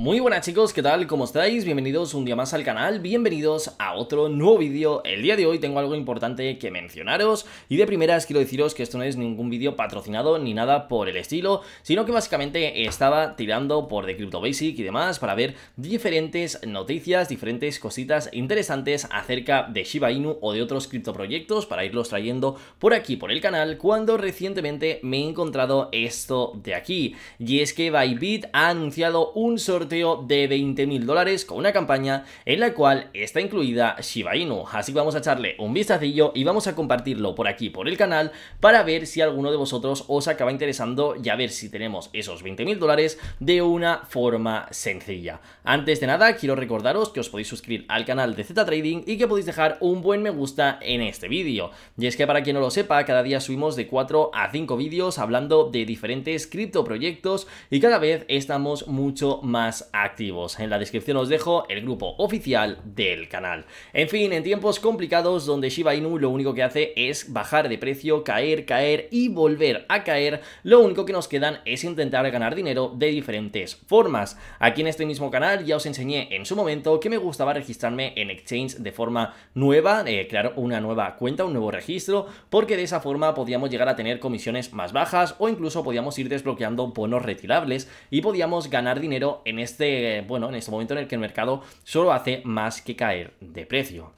Muy buenas chicos, ¿qué tal? ¿Cómo estáis? Bienvenidos un día más al canal, bienvenidos a otro nuevo vídeo. El día de hoy tengo algo importante que mencionaros y de primeras quiero deciros que esto no es ningún vídeo patrocinado ni nada por el estilo, sino que básicamente estaba tirando por The Crypto Basic y demás para ver diferentes noticias, diferentes cositas interesantes acerca de Shiba Inu o de otros criptoproyectos para irlos trayendo por aquí, por el canal, cuando recientemente me he encontrado esto de aquí. Y es que Bybit ha anunciado un sorteo de 20 mil dólares con una campaña en la cual está incluida Shiba Inu. Así que vamos a echarle un vistacillo y vamos a compartirlo por aquí, por el canal, para ver si alguno de vosotros os acaba interesando y a ver si tenemos esos 20 mil dólares de una forma sencilla. Antes de nada, quiero recordaros que os podéis suscribir al canal de Z Trading y que podéis dejar un buen me gusta en este vídeo. Y es que para quien no lo sepa, cada día subimos de 4 a 5 vídeos hablando de diferentes criptoproyectos y cada vez estamos mucho más activos. En la descripción os dejo el grupo oficial del canal. En fin, en tiempos complicados donde Shiba Inu lo único que hace es bajar de precio, caer, caer y volver a caer, lo único que nos quedan es intentar ganar dinero de diferentes formas. Aquí en este mismo canal ya os enseñé en su momento que me gustaba registrarme en exchange de forma nueva, eh, crear una nueva cuenta, un nuevo registro, porque de esa forma podíamos llegar a tener comisiones más bajas o incluso podíamos ir desbloqueando bonos retirables y podíamos ganar dinero en este, bueno, en este momento en el que el mercado solo hace más que caer de precio.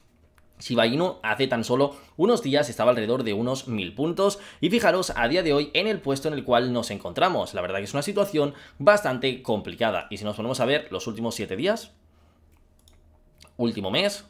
Shiba Inu hace tan solo unos días estaba alrededor de unos 1000 puntos y fijaros a día de hoy en el puesto en el cual nos encontramos. La verdad que es una situación bastante complicada y si nos ponemos a ver los últimos 7 días, último mes,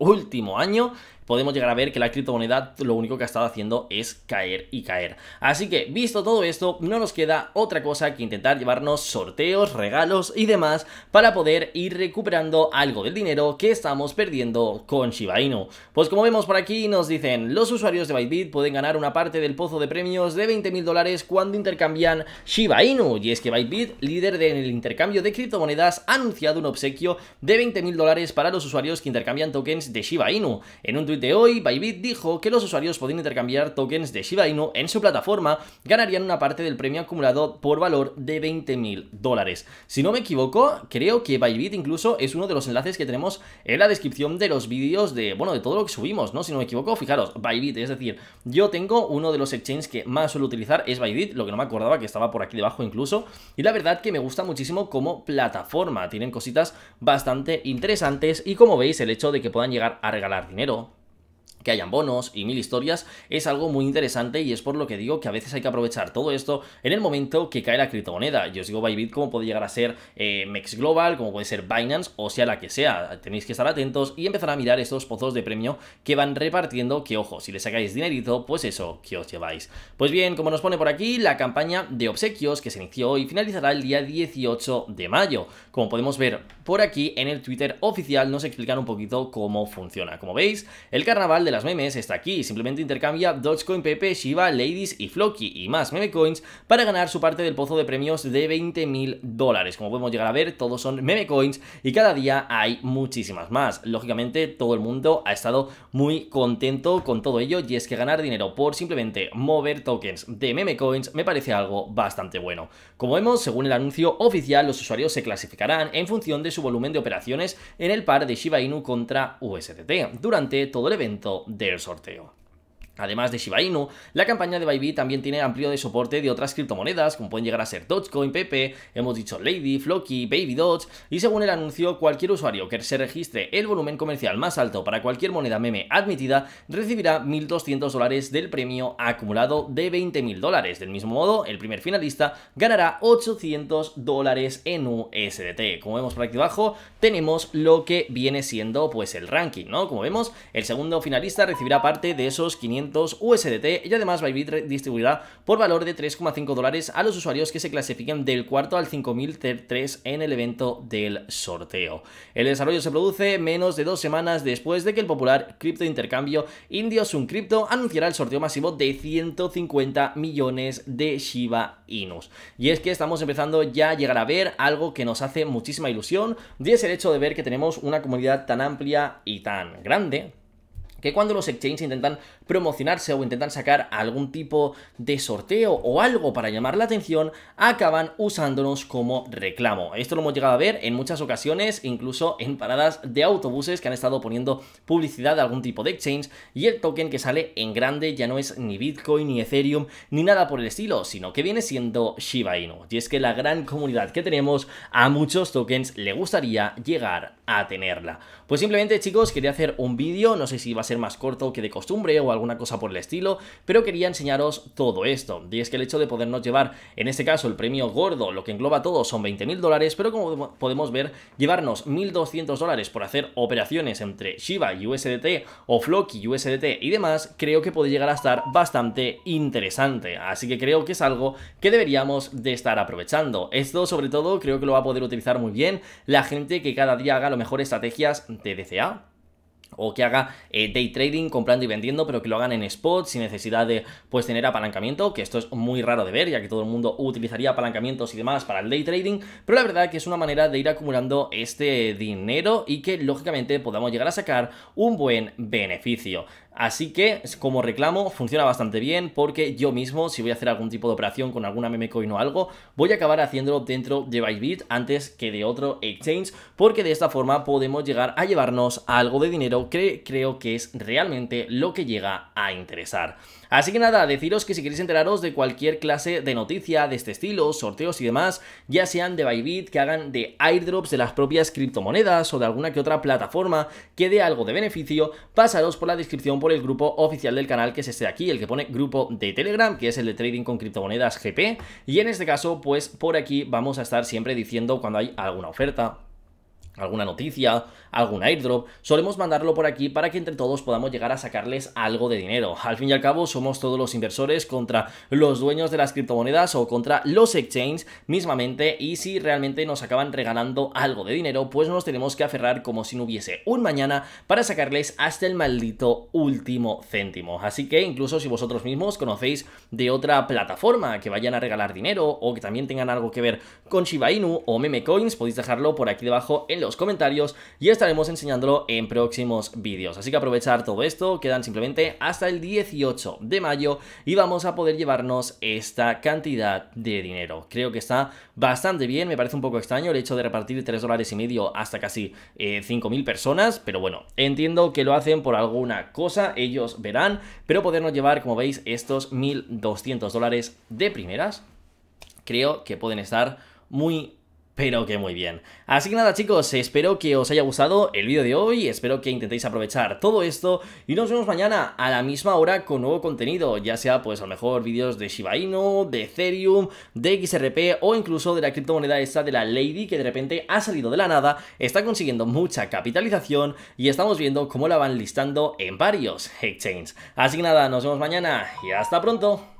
último año, podemos llegar a ver que la criptomoneda lo único que ha estado haciendo es caer y caer. Así que, visto todo esto, no nos queda otra cosa que intentar llevarnos sorteos, regalos y demás para poder ir recuperando algo del dinero que estamos perdiendo con Shiba Inu. Pues como vemos por aquí, nos dicen, los usuarios de Bytebit pueden ganar una parte del pozo de premios de 20.000 dólares cuando intercambian Shiba Inu. Y es que Bytebit, líder en el intercambio de criptomonedas, ha anunciado un obsequio de 20.000 dólares para los usuarios que intercambian tokens de Shiba Inu. En un de hoy, Bybit dijo que los usuarios podían intercambiar tokens de Shiba Inu en su plataforma, ganarían una parte del premio acumulado por valor de 20.000 dólares. Si no me equivoco, creo que Bybit incluso es uno de los enlaces que tenemos en la descripción de los vídeos de, bueno, de todo lo que subimos, ¿no? Si no me equivoco, fijaros, Bybit, es decir, yo tengo uno de los exchanges que más suelo utilizar, es Bybit, lo que no me acordaba que estaba por aquí debajo incluso, y la verdad que me gusta muchísimo como plataforma, tienen cositas bastante interesantes y como veis el hecho de que puedan llegar a regalar dinero, que hayan bonos y mil historias es algo muy interesante y es por lo que digo que a veces hay que aprovechar todo esto en el momento que cae la criptomoneda. Yo os digo bit como puede llegar a ser eh, Mex Global, como puede ser Binance o sea la que sea. Tenéis que estar atentos y empezar a mirar estos pozos de premio que van repartiendo que ojo, si le sacáis dinerito, pues eso, que os lleváis. Pues bien, como nos pone por aquí, la campaña de obsequios que se inició hoy finalizará el día 18 de mayo. Como podemos ver por aquí en el Twitter oficial nos explican un poquito cómo funciona. Como veis, el carnaval de las memes está aquí, simplemente intercambia Dogecoin, Pepe, Shiba, Ladies y Floki y más meme coins para ganar su parte del pozo de premios de 20.000 mil dólares. Como podemos llegar a ver, todos son meme coins y cada día hay muchísimas más. Lógicamente, todo el mundo ha estado muy contento con todo ello y es que ganar dinero por simplemente mover tokens de meme coins me parece algo bastante bueno. Como vemos, según el anuncio oficial, los usuarios se clasificarán en función de su volumen de operaciones en el par de Shiba Inu contra USDT durante todo el evento del sorteo. Además de Shiba Inu, la campaña de Bybit también tiene amplio de soporte de otras criptomonedas, como pueden llegar a ser Dogecoin, Pepe, hemos dicho Lady, Flocky, Baby Doge, y según el anuncio, cualquier usuario que se registre el volumen comercial más alto para cualquier moneda meme admitida recibirá 1.200 dólares del premio acumulado de 20.000 dólares. Del mismo modo, el primer finalista ganará 800 dólares en USDT. Como vemos por aquí abajo, tenemos lo que viene siendo pues el ranking, ¿no? Como vemos, el segundo finalista recibirá parte de esos 500 USDT y además Bybit distribuirá por valor de 3,5 dólares a los usuarios que se clasifiquen del cuarto al 5003 en el evento del sorteo. El desarrollo se produce menos de dos semanas después de que el popular cripto intercambio Indios Crypto anunciará el sorteo masivo de 150 millones de Shiba Inus. Y es que estamos empezando ya a llegar a ver algo que nos hace muchísima ilusión y es el hecho de ver que tenemos una comunidad tan amplia y tan grande que cuando los exchanges intentan promocionarse o intentan sacar algún tipo de sorteo o algo para llamar la atención, acaban usándonos como reclamo. Esto lo hemos llegado a ver en muchas ocasiones, incluso en paradas de autobuses que han estado poniendo publicidad de algún tipo de exchange y el token que sale en grande ya no es ni Bitcoin, ni Ethereum, ni nada por el estilo, sino que viene siendo Shiba Inu. Y es que la gran comunidad que tenemos, a muchos tokens le gustaría llegar a tenerla. Pues simplemente chicos, quería hacer un vídeo, no sé si va a ser más corto que de costumbre o alguna cosa por el estilo, pero quería enseñaros todo esto. Y es que el hecho de podernos llevar, en este caso, el premio gordo, lo que engloba todo son 20.000 dólares, pero como podemos ver, llevarnos 1.200 dólares por hacer operaciones entre Shiba y USDT o Floki y USDT y demás, creo que puede llegar a estar bastante interesante. Así que creo que es algo que deberíamos de estar aprovechando. Esto sobre todo creo que lo va a poder utilizar muy bien la gente que cada día haga lo mejor estrategias de DCA, o que haga eh, day trading comprando y vendiendo, pero que lo hagan en spot sin necesidad de pues tener apalancamiento, que esto es muy raro de ver, ya que todo el mundo utilizaría apalancamientos y demás para el day trading, pero la verdad que es una manera de ir acumulando este dinero y que lógicamente podamos llegar a sacar un buen beneficio. Así que, como reclamo, funciona bastante bien porque yo mismo, si voy a hacer algún tipo de operación con alguna meme coin o algo, voy a acabar haciéndolo dentro de Bybit antes que de otro exchange, porque de esta forma podemos llegar a llevarnos algo de dinero que creo que es realmente lo que llega a interesar. Así que nada, deciros que si queréis enteraros de cualquier clase de noticia de este estilo, sorteos y demás, ya sean de Bybit, que hagan de airdrops de las propias criptomonedas o de alguna que otra plataforma que dé algo de beneficio, pasaros por la descripción por el grupo oficial del canal, que es este de aquí, el que pone grupo de Telegram, que es el de Trading con Criptomonedas GP. Y en este caso, pues por aquí vamos a estar siempre diciendo cuando hay alguna oferta alguna noticia, algún airdrop, solemos mandarlo por aquí para que entre todos podamos llegar a sacarles algo de dinero. Al fin y al cabo somos todos los inversores contra los dueños de las criptomonedas o contra los exchanges mismamente y si realmente nos acaban regalando algo de dinero pues nos tenemos que aferrar como si no hubiese un mañana para sacarles hasta el maldito último céntimo. Así que incluso si vosotros mismos conocéis de otra plataforma que vayan a regalar dinero o que también tengan algo que ver con Shiba Inu o meme coins podéis dejarlo por aquí debajo en los comentarios y estaremos enseñándolo en próximos vídeos. Así que aprovechar todo esto, quedan simplemente hasta el 18 de mayo y vamos a poder llevarnos esta cantidad de dinero. Creo que está bastante bien, me parece un poco extraño el hecho de repartir 3 dólares y medio hasta casi eh, 5.000 personas, pero bueno, entiendo que lo hacen por alguna cosa, ellos verán, pero podernos llevar, como veis, estos 1.200 dólares de primeras, creo que pueden estar muy pero que muy bien. Así que nada chicos, espero que os haya gustado el vídeo de hoy, espero que intentéis aprovechar todo esto y nos vemos mañana a la misma hora con nuevo contenido, ya sea pues a lo mejor vídeos de Shiba Inu, de Ethereum, de XRP o incluso de la criptomoneda esta de la Lady que de repente ha salido de la nada, está consiguiendo mucha capitalización y estamos viendo cómo la van listando en varios exchanges. Así que nada, nos vemos mañana y hasta pronto.